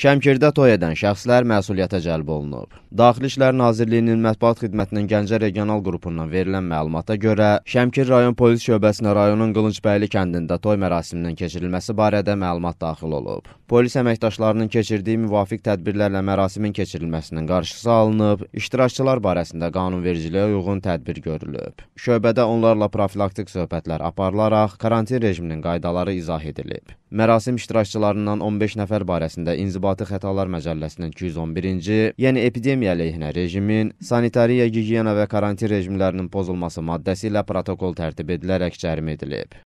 Şəmkirdə toy edən şəxslər məsuliyyətə cəlb olunub. Daxili İşlər Nazirliyinin mətbuat xidmətinin Gəncə regional qrupundan verilən məlumata görə, Şəmkir rayon polis şöbəsinə rayonun Qılıncbəyli kəndində toy mərasiminin keçirilməsi barədə məlumat daxil olub. Polis əməkdaşlarının keçirdiyi müvafiq tədbirlərlə mərasimin keçirilməsinin qarşısı alınıb, iştirakçılar barəsində qanunvericiliyə uyğun tədbir görülüb. Şöbədə onlarla profilaktik söhbətlər aparılaraq karantin rejiminin qaydaları izah edilib. Mərasim iştirakçılarından 15 nəfər barəsində İnzibati Xətalar Məcəlləsinin 211-ci, yəni epidemiya əleyhinə rejimin, sanitariya, gigiyena və karantin rejimlərinin pozulması maddəsi ilə protokol tərtib edilərək cərim edilib.